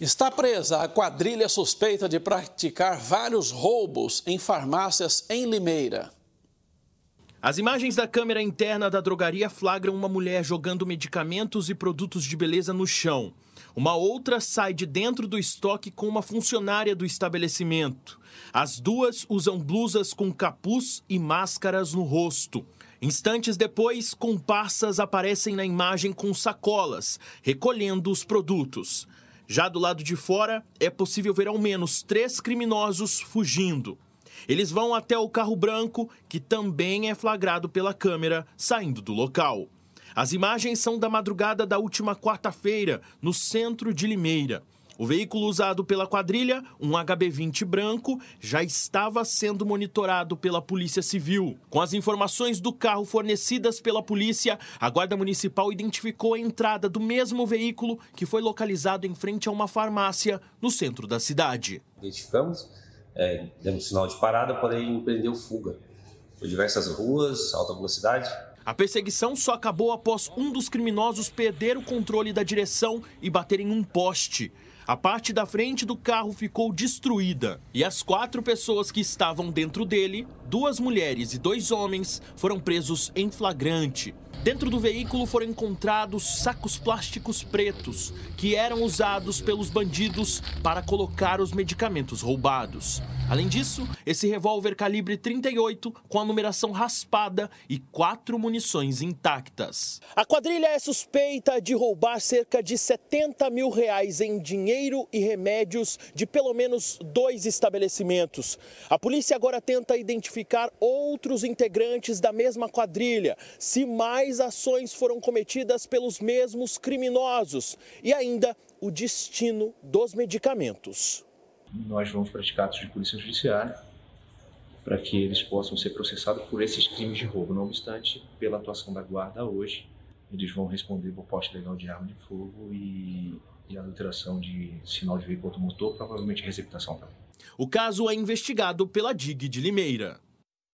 Está presa a quadrilha suspeita de praticar vários roubos em farmácias em Limeira. As imagens da câmera interna da drogaria flagram uma mulher jogando medicamentos e produtos de beleza no chão. Uma outra sai de dentro do estoque com uma funcionária do estabelecimento. As duas usam blusas com capuz e máscaras no rosto. Instantes depois, comparsas aparecem na imagem com sacolas, recolhendo os produtos. Já do lado de fora, é possível ver ao menos três criminosos fugindo. Eles vão até o carro branco, que também é flagrado pela câmera saindo do local. As imagens são da madrugada da última quarta-feira, no centro de Limeira. O veículo usado pela quadrilha, um HB20 branco, já estava sendo monitorado pela Polícia Civil. Com as informações do carro fornecidas pela polícia, a Guarda Municipal identificou a entrada do mesmo veículo que foi localizado em frente a uma farmácia no centro da cidade. Identificamos, é, demos sinal de parada, porém empreendeu fuga por diversas ruas, alta velocidade, a perseguição só acabou após um dos criminosos perder o controle da direção e bater em um poste. A parte da frente do carro ficou destruída e as quatro pessoas que estavam dentro dele, duas mulheres e dois homens, foram presos em flagrante. Dentro do veículo foram encontrados sacos plásticos pretos, que eram usados pelos bandidos para colocar os medicamentos roubados. Além disso, esse revólver calibre 38 com a numeração raspada e quatro munições intactas. A quadrilha é suspeita de roubar cerca de 70 mil reais em dinheiro e remédios de pelo menos dois estabelecimentos. A polícia agora tenta identificar outros integrantes da mesma quadrilha. Se mais Quais ações foram cometidas pelos mesmos criminosos e ainda o destino dos medicamentos. Nós vamos praticar atos de polícia judiciária para que eles possam ser processados por esses crimes de roubo. Não obstante, pela atuação da guarda hoje, eles vão responder por poste legal de arma de fogo e, e adulteração de sinal de veículo automotor, provavelmente receptação também. O caso é investigado pela DIG de Limeira.